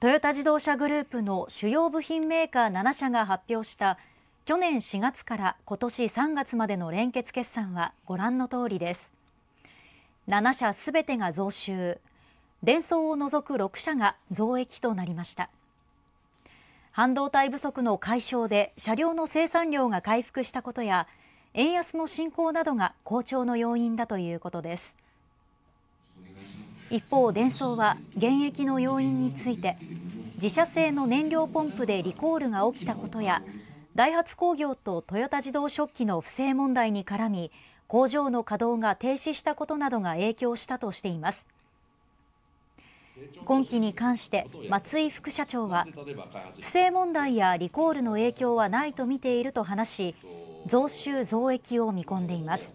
トヨタ自動車グループの主要部品メーカー7社が発表した去年4月から今年3月までの連結決算はご覧の通りです7社すべてが増収デンソーを除く6社が増益となりました半導体不足の解消で車両の生産量が回復したことや円安の進行などが好調の要因だということです一方、デンソーは現役の要因について自社製の燃料ポンプでリコールが起きたことやダイハツ工業とトヨタ自動食器の不正問題に絡み工場の稼働が停止したことなどが影響したとしています今期に関して松井副社長は不正問題やリコールの影響はないと見ていると話し増収増益を見込んでいます